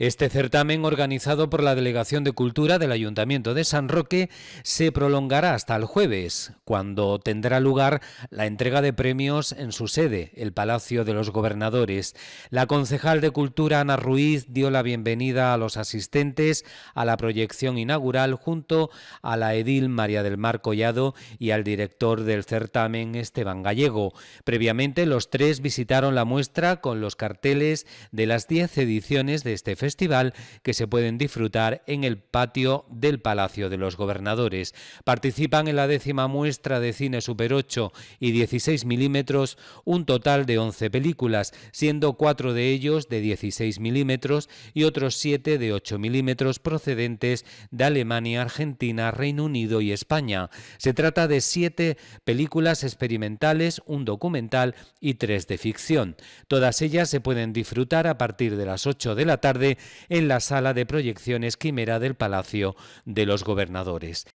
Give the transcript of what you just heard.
Este certamen, organizado por la Delegación de Cultura del Ayuntamiento de San Roque, se prolongará hasta el jueves, cuando tendrá lugar la entrega de premios en su sede, el Palacio de los Gobernadores. La concejal de Cultura, Ana Ruiz, dio la bienvenida a los asistentes a la proyección inaugural junto a la edil María del Mar Collado y al director del certamen, Esteban Gallego. Previamente, los tres visitaron la muestra con los carteles de las 10 ediciones de este festival festival que se pueden disfrutar en el patio del Palacio de los Gobernadores. Participan en la décima muestra de cine Super 8 y 16 milímetros un total de 11 películas, siendo cuatro de ellos de 16 milímetros y otros siete de 8 milímetros procedentes de Alemania, Argentina, Reino Unido y España. Se trata de siete películas experimentales, un documental y tres de ficción. Todas ellas se pueden disfrutar a partir de las 8 de la tarde en la sala de proyecciones Quimera del Palacio de los Gobernadores.